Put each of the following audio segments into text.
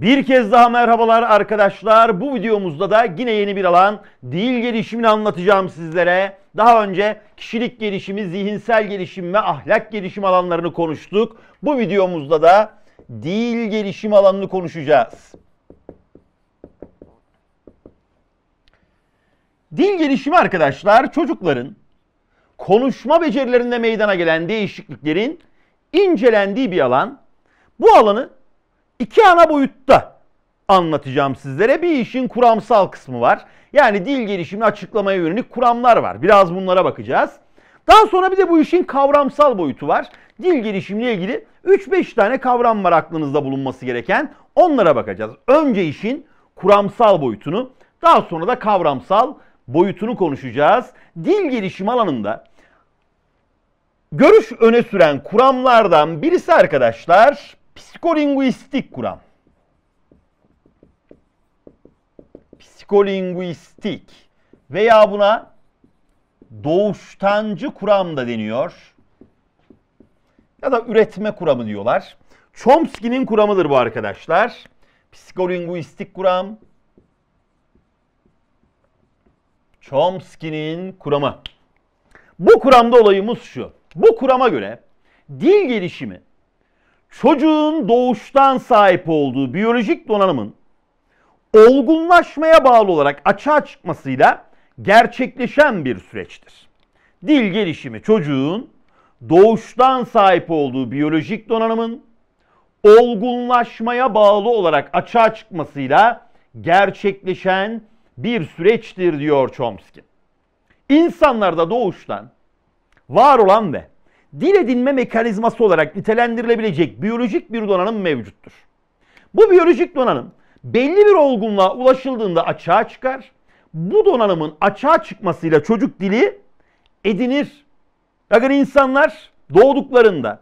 Bir kez daha merhabalar arkadaşlar. Bu videomuzda da yine yeni bir alan dil gelişimini anlatacağım sizlere. Daha önce kişilik gelişimi, zihinsel gelişim ve ahlak gelişim alanlarını konuştuk. Bu videomuzda da dil gelişim alanını konuşacağız. Dil gelişimi arkadaşlar çocukların konuşma becerilerinde meydana gelen değişikliklerin incelendiği bir alan. Bu alanı İki ana boyutta anlatacağım sizlere. Bir işin kuramsal kısmı var. Yani dil gelişimini açıklamaya yönelik kuramlar var. Biraz bunlara bakacağız. Daha sonra bir de bu işin kavramsal boyutu var. Dil gelişimle ilgili 3-5 tane kavram var aklınızda bulunması gereken. Onlara bakacağız. Önce işin kuramsal boyutunu, daha sonra da kavramsal boyutunu konuşacağız. Dil gelişim alanında görüş öne süren kuramlardan birisi arkadaşlar Psikolinguistik kuram. Psikolinguistik veya buna doğuştancı kuram da deniyor. Ya da üretme kuramı diyorlar. Chomsky'nin kuramıdır bu arkadaşlar. Psikolinguistik kuram. Chomsky'nin kuramı. Bu kuramda olayımız şu. Bu kurama göre dil gelişimi çocuğun doğuştan sahip olduğu biyolojik donanımın olgunlaşmaya bağlı olarak açığa çıkmasıyla gerçekleşen bir süreçtir. Dil gelişimi çocuğun doğuştan sahip olduğu biyolojik donanımın olgunlaşmaya bağlı olarak açığa çıkmasıyla gerçekleşen bir süreçtir diyor Chomsky. İnsanlarda doğuştan var olan ve dil edinme mekanizması olarak nitelendirilebilecek biyolojik bir donanım mevcuttur. Bu biyolojik donanım belli bir olgunluğa ulaşıldığında açığa çıkar. Bu donanımın açığa çıkmasıyla çocuk dili edinir. Bakın insanlar doğduklarında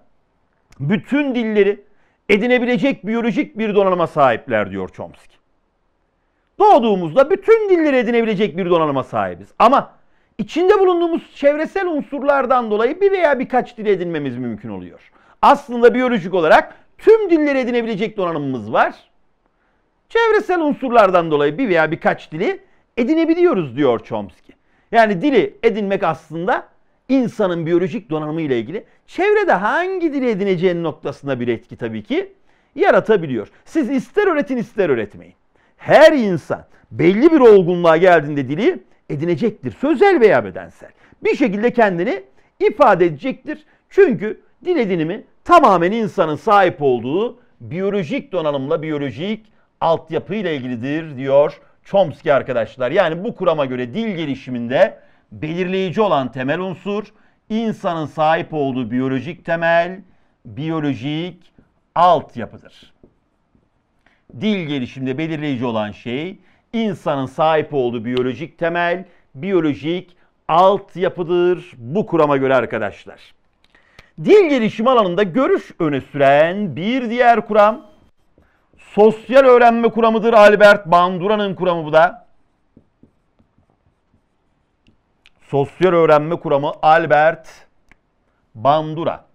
bütün dilleri edinebilecek biyolojik bir donanıma sahipler diyor Chomsky. Doğduğumuzda bütün dilleri edinebilecek bir donanıma sahibiz. Ama içinde bulunduğumuz çevresel unsurlardan dolayı bir veya birkaç dil edinmemiz mümkün oluyor. Aslında biyolojik olarak tüm dilleri edinebilecek donanımımız var. Çevresel unsurlardan dolayı bir veya birkaç dili edinebiliyoruz diyor Chomsky. Yani dili edinmek aslında insanın biyolojik donanımı ile ilgili çevrede hangi dili edineceğin noktasında bir etki tabii ki yaratabiliyor. Siz ister öğretin ister öğretmeyin. Her insan belli bir olgunluğa geldiğinde dili edinecektir. Sözel veya bedensel. Bir şekilde kendini ifade edecektir. Çünkü dil edinimi tamamen insanın sahip olduğu biyolojik donanımla, biyolojik altyapıyla ilgilidir diyor Chomsky arkadaşlar. Yani bu kurama göre dil gelişiminde belirleyici olan temel unsur insanın sahip olduğu biyolojik temel, biyolojik altyapıdır. Dil gelişimde belirleyici olan şey insanın sahip olduğu biyolojik temel, biyolojik altyapıdır bu kurama göre arkadaşlar. Dil gelişimi alanında görüş öne süren bir diğer kuram sosyal öğrenme kuramıdır. Albert Bandura'nın kuramı bu da. Sosyal öğrenme kuramı Albert Bandura.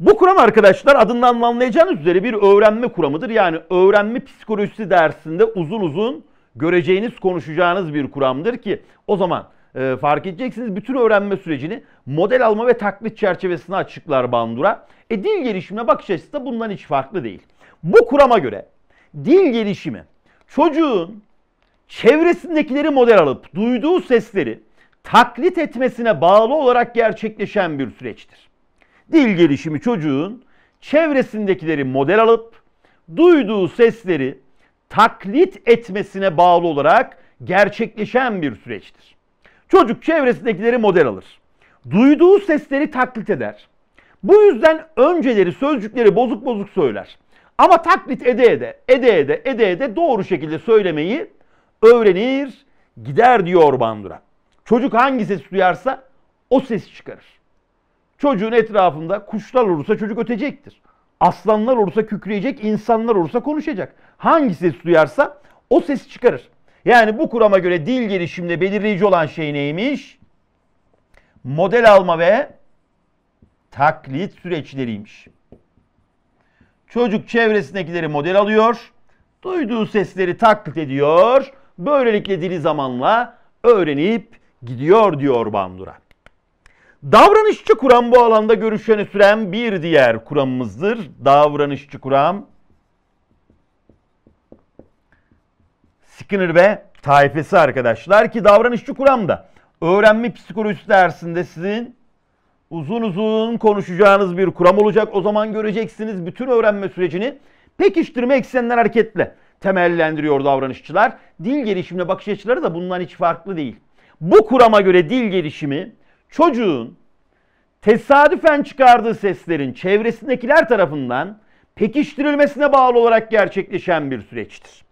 Bu kuram arkadaşlar adından anlayacağınız üzere bir öğrenme kuramıdır. Yani öğrenme psikolojisi dersinde uzun uzun göreceğiniz, konuşacağınız bir kuramdır ki o zaman e, fark edeceksiniz bütün öğrenme sürecini model alma ve taklit çerçevesine açıklar Bandura. E dil gelişimine bakış açısı da bundan hiç farklı değil. Bu kurama göre dil gelişimi çocuğun çevresindekileri model alıp duyduğu sesleri taklit etmesine bağlı olarak gerçekleşen bir süreçtir. Dil gelişimi çocuğun çevresindekileri model alıp duyduğu sesleri taklit etmesine bağlı olarak gerçekleşen bir süreçtir. Çocuk çevresindekileri model alır. Duyduğu sesleri taklit eder. Bu yüzden önceleri sözcükleri bozuk bozuk söyler. Ama taklit ede ede, ede ede, ede ede doğru şekilde söylemeyi öğrenir, gider diyor Bandura. Çocuk hangi ses duyarsa o sesi çıkarır. Çocuğun etrafında kuşlar olursa çocuk ötecektir. Aslanlar olursa kükreyecek, insanlar olursa konuşacak. Hangi ses duyarsa o ses çıkarır. Yani bu kurama göre dil gelişimde belirleyici olan şey neymiş? Model alma ve taklit süreçleriymiş. Çocuk çevresindekileri model alıyor, duyduğu sesleri taklit ediyor, böylelikle dili zamanla öğrenip gidiyor diyor Bandura. Davranışçı kuram bu alanda görüşeni süren bir diğer kuramımızdır. Davranışçı kuram Skinner ve tayfesi arkadaşlar ki davranışçı Kuram da öğrenme psikolojisi dersinde sizin uzun uzun konuşacağınız bir kuram olacak. O zaman göreceksiniz bütün öğrenme sürecini pekiştirme eksenler hareketle temellendiriyor davranışçılar. Dil gelişimine bakış açıları da bundan hiç farklı değil. Bu kurama göre dil gelişimi çocuğun tesadüfen çıkardığı seslerin çevresindekiler tarafından pekiştirilmesine bağlı olarak gerçekleşen bir süreçtir.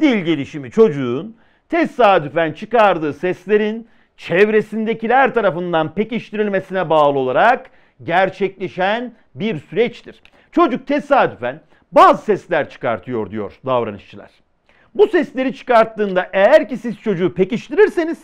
Dil gelişimi çocuğun tesadüfen çıkardığı seslerin çevresindekiler tarafından pekiştirilmesine bağlı olarak gerçekleşen bir süreçtir. Çocuk tesadüfen bazı sesler çıkartıyor diyor davranışçılar. Bu sesleri çıkarttığında eğer ki siz çocuğu pekiştirirseniz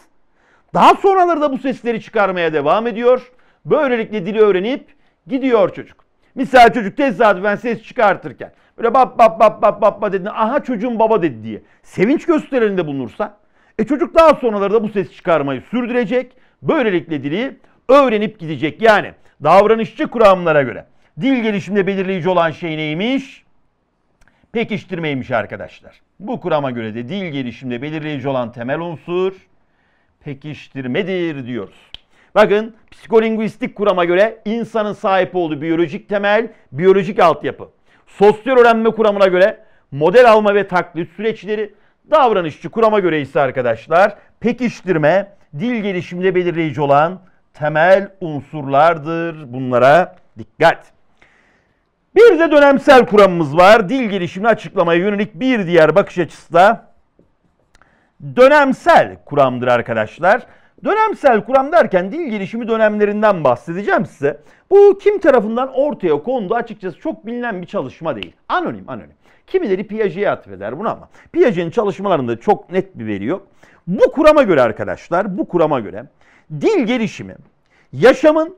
daha sonraları da bu sesleri çıkarmaya devam ediyor. Böylelikle dili öğrenip gidiyor çocuk. Misal çocuk tesadüfen ses çıkartırken böyle bap bap bap bap bap bap dediğinde aha çocuğun baba dedi diye sevinç gösterilerinde bulunursa e çocuk daha sonraları da bu ses çıkarmayı sürdürecek. Böylelikle dili öğrenip gidecek. Yani davranışçı kuramlara göre dil gelişimde belirleyici olan şey neymiş? Pekiştirmeymiş arkadaşlar. Bu kurama göre de dil gelişimde belirleyici olan temel unsur pekiştirmedir diyoruz. Bakın psikolingüistik kurama göre insanın sahip olduğu biyolojik temel, biyolojik altyapı. Sosyal öğrenme kuramına göre model alma ve taklit süreçleri, davranışçı kurama göre ise arkadaşlar pekiştirme, dil gelişiminde belirleyici olan temel unsurlardır. Bunlara dikkat. Bir de dönemsel kuramımız var. Dil gelişimini açıklamaya yönelik bir diğer bakış açısı da dönemsel kuramdır arkadaşlar. Dönemsel kuram derken dil gelişimi dönemlerinden bahsedeceğim size. Bu kim tarafından ortaya kondu açıkçası çok bilinen bir çalışma değil. Anonim anonim. Kimileri Piaget'e atfeder bunu ama Piaget'in çalışmalarında çok net bir veri yok. Bu kurama göre arkadaşlar bu kurama göre dil gelişimi yaşamın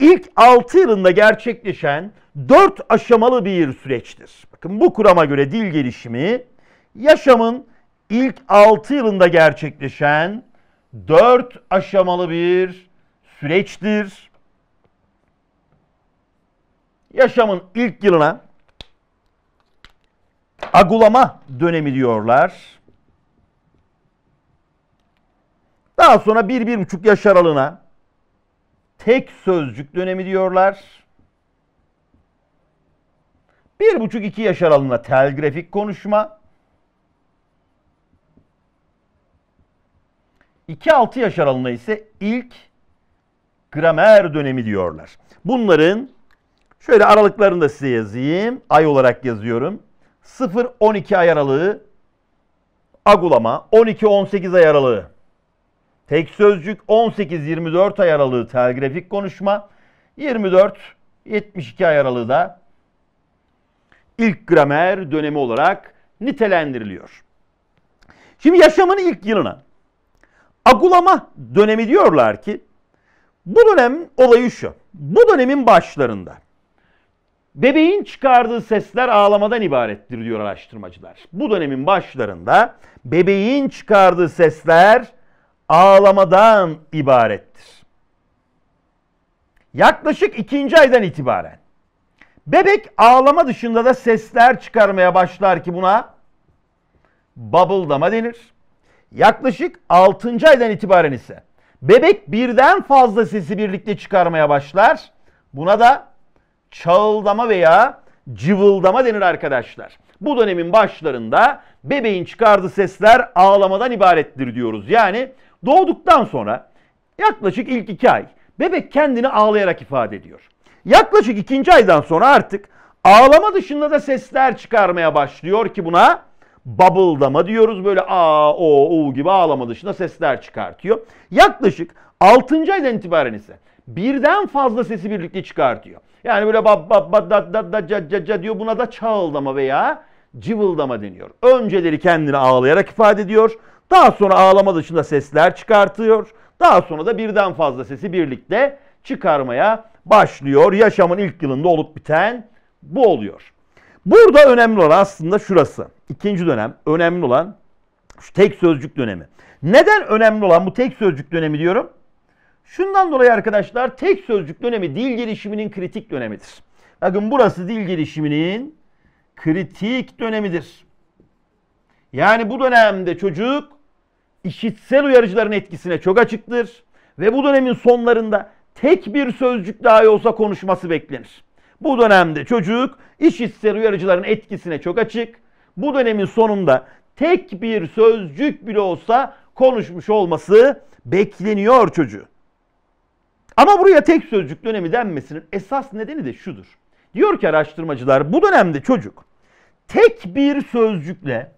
ilk 6 yılında gerçekleşen 4 aşamalı bir süreçtir. Bakın bu kurama göre dil gelişimi yaşamın ilk 6 yılında gerçekleşen 4 aşamalı bir süreçtir. Yaşamın ilk yılına agulama dönemi diyorlar. Daha sonra bir, bir buçuk yaş aralığına tek sözcük dönemi diyorlar. Bir buçuk iki yaş aralığında telgrafik konuşma. 2-6 yaş aralığında ise ilk gramer dönemi diyorlar. Bunların şöyle aralıklarını da size yazayım. Ay olarak yazıyorum. 0-12 ay aralığı agulama, 12-18 ay aralığı tek sözcük, 18-24 ay aralığı telgrafik konuşma, 24-72 ay aralığı da ilk gramer dönemi olarak nitelendiriliyor. Şimdi yaşamın ilk yılına agulama dönemi diyorlar ki bu dönem olayı şu. Bu dönemin başlarında bebeğin çıkardığı sesler ağlamadan ibarettir diyor araştırmacılar. Bu dönemin başlarında bebeğin çıkardığı sesler ağlamadan ibarettir. Yaklaşık ikinci aydan itibaren bebek ağlama dışında da sesler çıkarmaya başlar ki buna babıldama denir. Yaklaşık 6. aydan itibaren ise bebek birden fazla sesi birlikte çıkarmaya başlar. Buna da çağıldama veya cıvıldama denir arkadaşlar. Bu dönemin başlarında bebeğin çıkardığı sesler ağlamadan ibarettir diyoruz. Yani doğduktan sonra yaklaşık ilk iki ay bebek kendini ağlayarak ifade ediyor. Yaklaşık ikinci aydan sonra artık ağlama dışında da sesler çıkarmaya başlıyor ki buna Bubble'dama diyoruz. Böyle a, o, u gibi ağlama dışında sesler çıkartıyor. Yaklaşık 6. aydan itibaren ise birden fazla sesi birlikte çıkartıyor. Yani böyle bab bab bab da da da ca ca ca diyor. Buna da çağıldama veya cıvıldama deniyor. Önceleri kendini ağlayarak ifade ediyor. Daha sonra ağlama dışında sesler çıkartıyor. Daha sonra da birden fazla sesi birlikte çıkarmaya başlıyor. Yaşamın ilk yılında olup biten bu oluyor. Burada önemli olan aslında şurası. İkinci dönem önemli olan şu tek sözcük dönemi. Neden önemli olan bu tek sözcük dönemi diyorum? Şundan dolayı arkadaşlar tek sözcük dönemi dil gelişiminin kritik dönemidir. Bakın burası dil gelişiminin kritik dönemidir. Yani bu dönemde çocuk işitsel uyarıcıların etkisine çok açıktır ve bu dönemin sonlarında tek bir sözcük daha olsa konuşması beklenir. Bu dönemde çocuk iş işitsel uyarıcıların etkisine çok açık. Bu dönemin sonunda tek bir sözcük bile olsa konuşmuş olması bekleniyor çocuğu. Ama buraya tek sözcük dönemi denmesinin esas nedeni de şudur. Diyor ki araştırmacılar bu dönemde çocuk tek bir sözcükle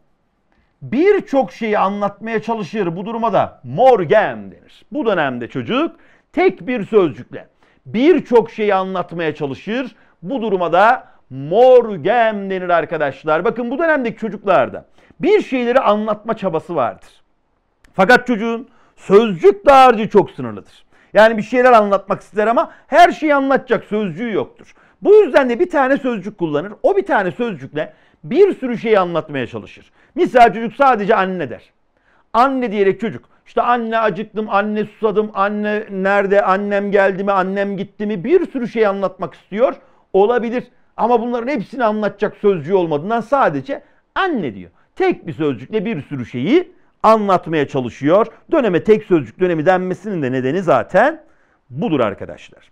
birçok şeyi anlatmaya çalışır. Bu duruma da morgem denir. Bu dönemde çocuk tek bir sözcükle birçok şeyi anlatmaya çalışır. Bu duruma da mor denir arkadaşlar. Bakın bu dönemdeki çocuklarda bir şeyleri anlatma çabası vardır. Fakat çocuğun sözcük dağarcığı çok sınırlıdır. Yani bir şeyler anlatmak ister ama her şeyi anlatacak sözcüğü yoktur. Bu yüzden de bir tane sözcük kullanır. O bir tane sözcükle bir sürü şeyi anlatmaya çalışır. Misal çocuk sadece anne der. Anne diyerek çocuk işte anne acıktım, anne susadım, anne nerede, annem geldi mi, annem gitti mi bir sürü şey anlatmak istiyor olabilir. Ama bunların hepsini anlatacak sözcü olmadığından sadece anne diyor. Tek bir sözcükle bir sürü şeyi anlatmaya çalışıyor. Döneme tek sözcük dönemi denmesinin de nedeni zaten budur arkadaşlar.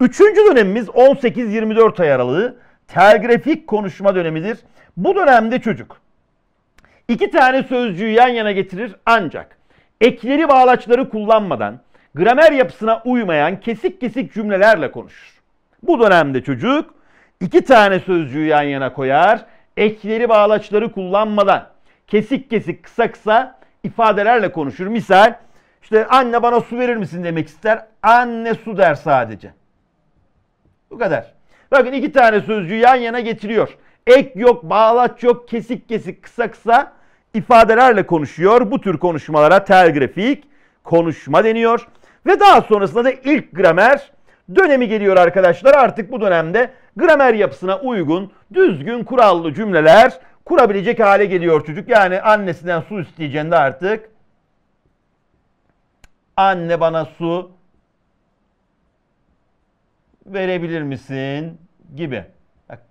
Üçüncü dönemimiz 18-24 ay aralığı telgrafik konuşma dönemidir. Bu dönemde çocuk iki tane sözcüğü yan yana getirir ancak ekleri bağlaçları kullanmadan gramer yapısına uymayan kesik kesik cümlelerle konuşur. Bu dönemde çocuk iki tane sözcüğü yan yana koyar. Ekleri bağlaçları kullanmadan kesik kesik kısa kısa ifadelerle konuşur. Misal işte anne bana su verir misin demek ister. Anne su der sadece. Bu kadar. Bakın iki tane sözcüğü yan yana getiriyor. Ek yok, bağlaç yok, kesik kesik kısa kısa ifadelerle konuşuyor. Bu tür konuşmalara telgrafik konuşma deniyor. Ve daha sonrasında da ilk gramer dönemi geliyor arkadaşlar. Artık bu dönemde gramer yapısına uygun, düzgün, kurallı cümleler kurabilecek hale geliyor çocuk. Yani annesinden su isteyeceğinde artık anne bana su verebilir misin gibi.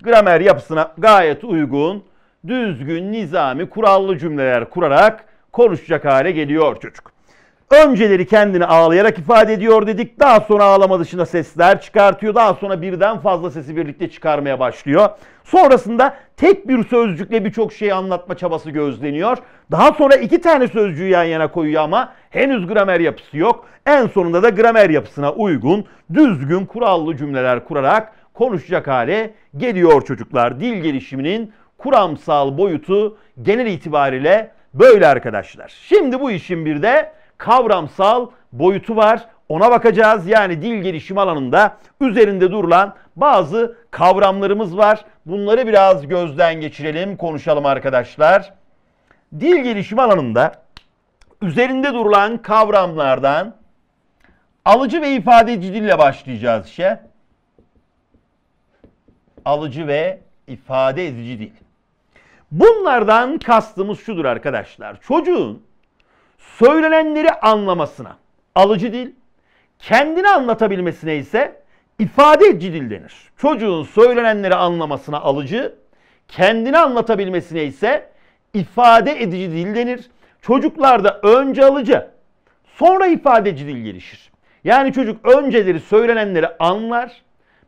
gramer yapısına gayet uygun, düzgün, nizami, kurallı cümleler kurarak konuşacak hale geliyor çocuk. Önceleri kendini ağlayarak ifade ediyor dedik. Daha sonra ağlama dışında sesler çıkartıyor. Daha sonra birden fazla sesi birlikte çıkarmaya başlıyor. Sonrasında tek bir sözcükle birçok şeyi anlatma çabası gözleniyor. Daha sonra iki tane sözcüğü yan yana koyuyor ama henüz gramer yapısı yok. En sonunda da gramer yapısına uygun, düzgün, kurallı cümleler kurarak konuşacak hale geliyor çocuklar. Dil gelişiminin kuramsal boyutu genel itibariyle böyle arkadaşlar. Şimdi bu işin bir de kavramsal boyutu var. Ona bakacağız. Yani dil gelişim alanında üzerinde durulan bazı kavramlarımız var. Bunları biraz gözden geçirelim, konuşalım arkadaşlar. Dil gelişim alanında üzerinde durulan kavramlardan alıcı ve ifadeci dille başlayacağız işe. Alıcı ve ifade edici dil. Bunlardan kastımız şudur arkadaşlar. Çocuğun söylenenleri anlamasına alıcı dil, kendini anlatabilmesine ise ifade edici dil denir. Çocuğun söylenenleri anlamasına alıcı, kendini anlatabilmesine ise ifade edici dil denir. Çocuklarda önce alıcı, sonra ifade edici dil gelişir. Yani çocuk önceleri söylenenleri anlar,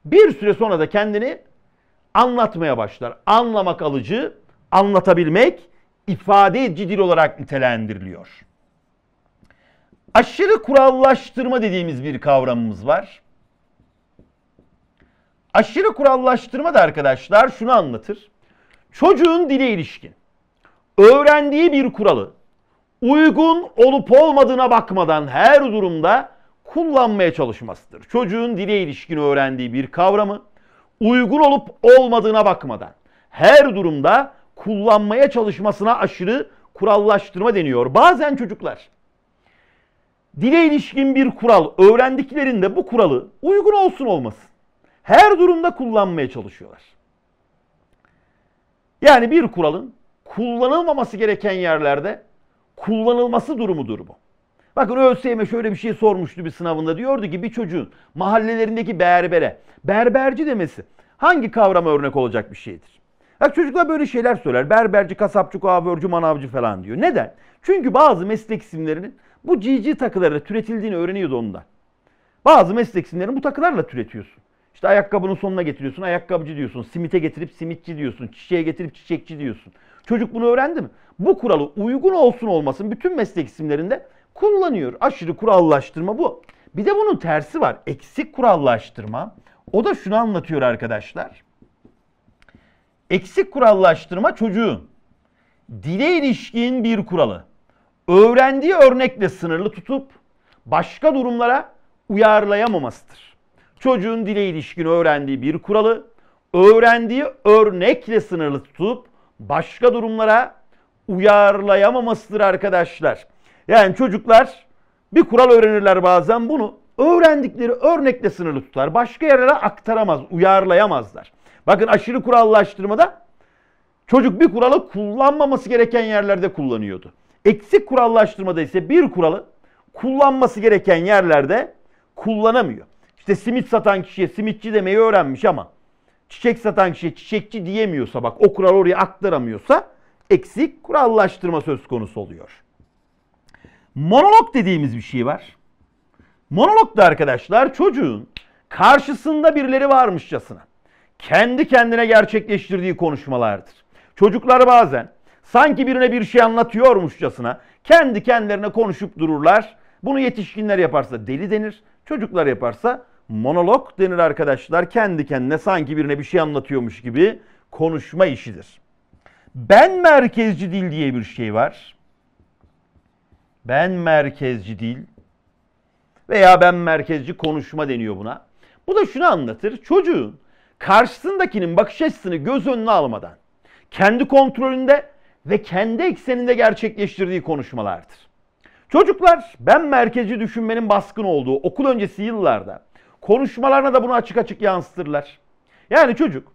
bir süre sonra da kendini anlatmaya başlar. Anlamak alıcı, anlatabilmek ifade edici dil olarak nitelendiriliyor aşırı kurallaştırma dediğimiz bir kavramımız var. Aşırı kurallaştırma da arkadaşlar şunu anlatır. Çocuğun dile ilişkin öğrendiği bir kuralı uygun olup olmadığına bakmadan her durumda kullanmaya çalışmasıdır. Çocuğun dile ilişkin öğrendiği bir kavramı uygun olup olmadığına bakmadan her durumda kullanmaya çalışmasına aşırı kurallaştırma deniyor. Bazen çocuklar dile ilişkin bir kural öğrendiklerinde bu kuralı uygun olsun olmasın. Her durumda kullanmaya çalışıyorlar. Yani bir kuralın kullanılmaması gereken yerlerde kullanılması durumudur bu. Bakın ÖSYM şöyle bir şey sormuştu bir sınavında. Diyordu ki bir çocuğun mahallelerindeki berbere, berberci demesi hangi kavrama örnek olacak bir şeydir? Bak çocuklar böyle şeyler söyler. Berberci, kasapçı, kuaförcü, manavcı falan diyor. Neden? Çünkü bazı meslek isimlerinin bu Cici takılarla türetildiğini öğreniyordu onda. Bazı mesleksinlerin bu takılarla türetiyorsun. İşte ayakkabının sonuna getiriyorsun, ayakkabıcı diyorsun. Simite getirip simitçi diyorsun. Çiçeğe getirip çiçekçi diyorsun. Çocuk bunu öğrendi mi? Bu kuralı uygun olsun olmasın bütün meslek isimlerinde kullanıyor. Aşırı kurallaştırma bu. Bir de bunun tersi var. Eksik kurallaştırma. O da şunu anlatıyor arkadaşlar. Eksik kurallaştırma çocuğu dile ilişkin bir kuralı öğrendiği örnekle sınırlı tutup başka durumlara uyarlayamamasıdır. Çocuğun dile ilişkin öğrendiği bir kuralı öğrendiği örnekle sınırlı tutup başka durumlara uyarlayamamasıdır arkadaşlar. Yani çocuklar bir kural öğrenirler bazen bunu öğrendikleri örnekle sınırlı tutar. Başka yerlere aktaramaz, uyarlayamazlar. Bakın aşırı kurallaştırmada çocuk bir kuralı kullanmaması gereken yerlerde kullanıyordu. Eksik kurallaştırmada ise bir kuralı kullanması gereken yerlerde kullanamıyor. İşte simit satan kişiye simitçi demeyi öğrenmiş ama çiçek satan kişiye çiçekçi diyemiyorsa bak o kural oraya aktaramıyorsa eksik kurallaştırma söz konusu oluyor. Monolog dediğimiz bir şey var. Monolog da arkadaşlar çocuğun karşısında birileri varmışçasına kendi kendine gerçekleştirdiği konuşmalardır. Çocuklar bazen Sanki birine bir şey anlatıyormuşçasına kendi kendilerine konuşup dururlar. Bunu yetişkinler yaparsa deli denir, çocuklar yaparsa monolog denir arkadaşlar. Kendi kendine sanki birine bir şey anlatıyormuş gibi konuşma işidir. Ben merkezci dil diye bir şey var. Ben merkezci dil veya ben merkezci konuşma deniyor buna. Bu da şunu anlatır. Çocuğun karşısındakinin bakış açısını göz önüne almadan, kendi kontrolünde ve kendi ekseninde gerçekleştirdiği konuşmalardır. Çocuklar ben merkezi düşünmenin baskın olduğu okul öncesi yıllarda konuşmalarına da bunu açık açık yansıtırlar. Yani çocuk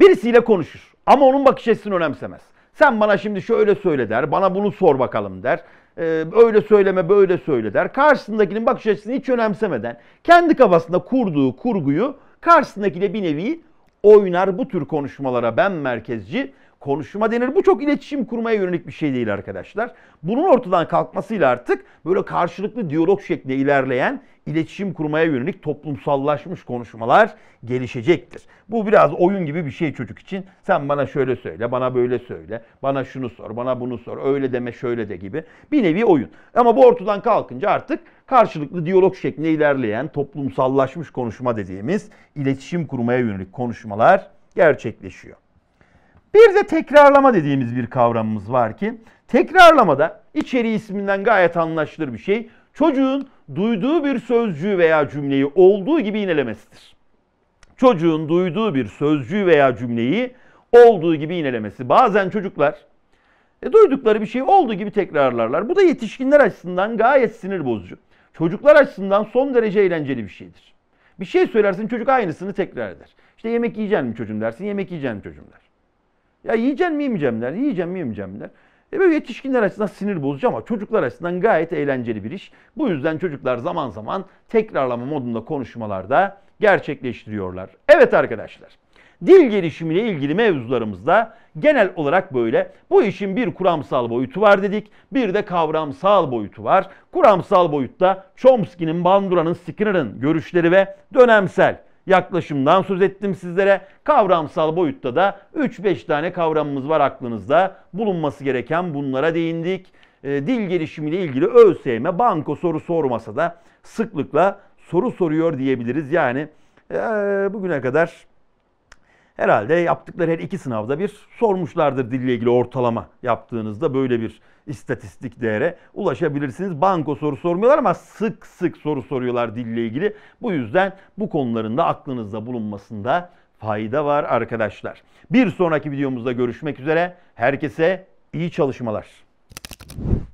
birisiyle konuşur ama onun bakış açısını önemsemez. Sen bana şimdi şöyle söyle der, bana bunu sor bakalım der. Ee, öyle söyleme böyle söyle der. Karşısındakinin bakış açısını hiç önemsemeden kendi kafasında kurduğu kurguyu karşısındakiyle bir nevi oynar bu tür konuşmalara ben merkezci konuşma denir. Bu çok iletişim kurmaya yönelik bir şey değil arkadaşlar. Bunun ortadan kalkmasıyla artık böyle karşılıklı diyalog şeklinde ilerleyen iletişim kurmaya yönelik toplumsallaşmış konuşmalar gelişecektir. Bu biraz oyun gibi bir şey çocuk için. Sen bana şöyle söyle, bana böyle söyle, bana şunu sor, bana bunu sor, öyle deme, şöyle de gibi. Bir nevi oyun. Ama bu ortadan kalkınca artık karşılıklı diyalog şeklinde ilerleyen toplumsallaşmış konuşma dediğimiz iletişim kurmaya yönelik konuşmalar gerçekleşiyor. Bir de tekrarlama dediğimiz bir kavramımız var ki tekrarlamada içeri isminden gayet anlaşılır bir şey. Çocuğun duyduğu bir sözcüğü veya cümleyi olduğu gibi inelemesidir. Çocuğun duyduğu bir sözcüğü veya cümleyi olduğu gibi inelemesi. Bazen çocuklar e, duydukları bir şeyi olduğu gibi tekrarlarlar. Bu da yetişkinler açısından gayet sinir bozucu. Çocuklar açısından son derece eğlenceli bir şeydir. Bir şey söylersin çocuk aynısını tekrar eder. İşte yemek yiyeceğim mi çocuğum dersin, yemek yiyeceğim çocuğum der. Ya yiyeceğim mi yemeyeceğim der. yiyeceğim mi yemeyeceğim yemeyeceğimler. E böyle yetişkinler açısından sinir bozucu ama çocuklar açısından gayet eğlenceli bir iş. Bu yüzden çocuklar zaman zaman tekrarlama modunda konuşmalarda gerçekleştiriyorlar. Evet arkadaşlar. Dil gelişimiyle ilgili mevzularımızda genel olarak böyle. Bu işin bir kuramsal boyutu var dedik. Bir de kavramsal boyutu var. Kuramsal boyutta Chomsky'nin, Bandura'nın, Skinner'ın görüşleri ve dönemsel yaklaşımdan söz ettim sizlere. Kavramsal boyutta da 3-5 tane kavramımız var aklınızda. Bulunması gereken bunlara değindik. Ee, dil gelişimiyle ilgili ÖSYM banko soru sormasa da sıklıkla soru soruyor diyebiliriz. Yani ee, bugüne kadar herhalde yaptıkları her iki sınavda bir sormuşlardır dille ilgili ortalama yaptığınızda böyle bir istatistik değere ulaşabilirsiniz. Banko soru sormuyorlar ama sık sık soru soruyorlar dille ilgili. Bu yüzden bu konuların da aklınızda bulunmasında fayda var arkadaşlar. Bir sonraki videomuzda görüşmek üzere. Herkese iyi çalışmalar.